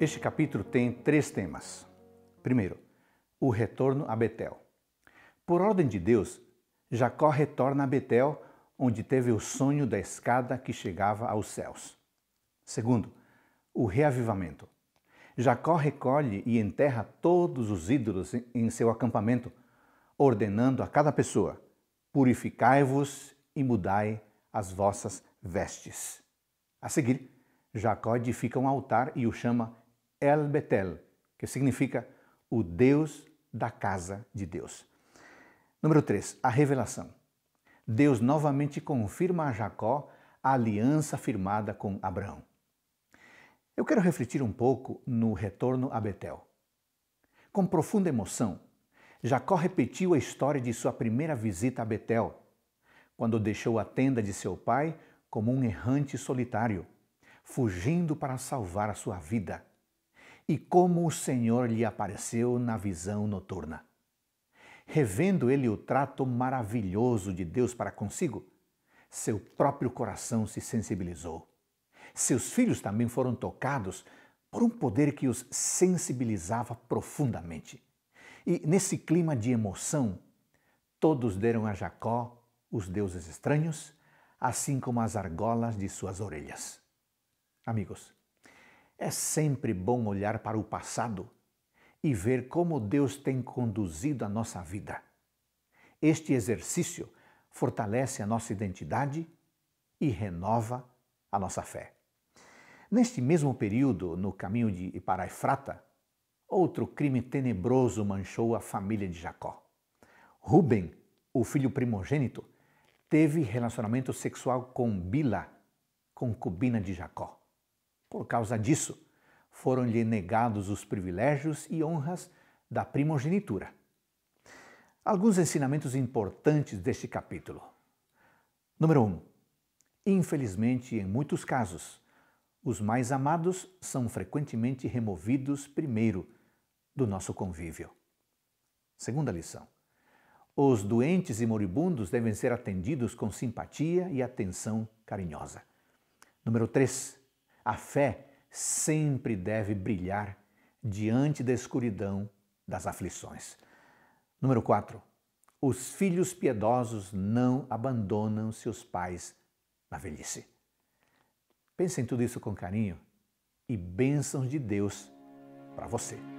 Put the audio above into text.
Este capítulo tem três temas. Primeiro, o retorno a Betel. Por ordem de Deus, Jacó retorna a Betel, onde teve o sonho da escada que chegava aos céus. Segundo, o reavivamento. Jacó recolhe e enterra todos os ídolos em seu acampamento, ordenando a cada pessoa: purificai-vos e mudai as vossas vestes. A seguir, Jacó edifica um altar e o chama El Betel, que significa o Deus da casa de Deus. Número 3, a revelação. Deus novamente confirma a Jacó a aliança firmada com Abraão. Eu quero refletir um pouco no retorno a Betel. Com profunda emoção, Jacó repetiu a história de sua primeira visita a Betel, quando deixou a tenda de seu pai como um errante solitário, fugindo para salvar a sua vida e como o Senhor lhe apareceu na visão noturna. Revendo ele o trato maravilhoso de Deus para consigo, seu próprio coração se sensibilizou. Seus filhos também foram tocados por um poder que os sensibilizava profundamente. E nesse clima de emoção, todos deram a Jacó os deuses estranhos, assim como as argolas de suas orelhas. Amigos, é sempre bom olhar para o passado e ver como Deus tem conduzido a nossa vida. Este exercício fortalece a nossa identidade e renova a nossa fé. Neste mesmo período, no caminho de para outro crime tenebroso manchou a família de Jacó. Ruben, o filho primogênito, teve relacionamento sexual com Bila, concubina de Jacó. Por causa disso, foram-lhe negados os privilégios e honras da primogenitura. Alguns ensinamentos importantes deste capítulo. Número 1. Um, infelizmente, em muitos casos, os mais amados são frequentemente removidos primeiro do nosso convívio. Segunda lição. Os doentes e moribundos devem ser atendidos com simpatia e atenção carinhosa. Número 3. A fé sempre deve brilhar diante da escuridão das aflições. Número 4. Os filhos piedosos não abandonam seus pais na velhice. Pense em tudo isso com carinho e bênçãos de Deus para você.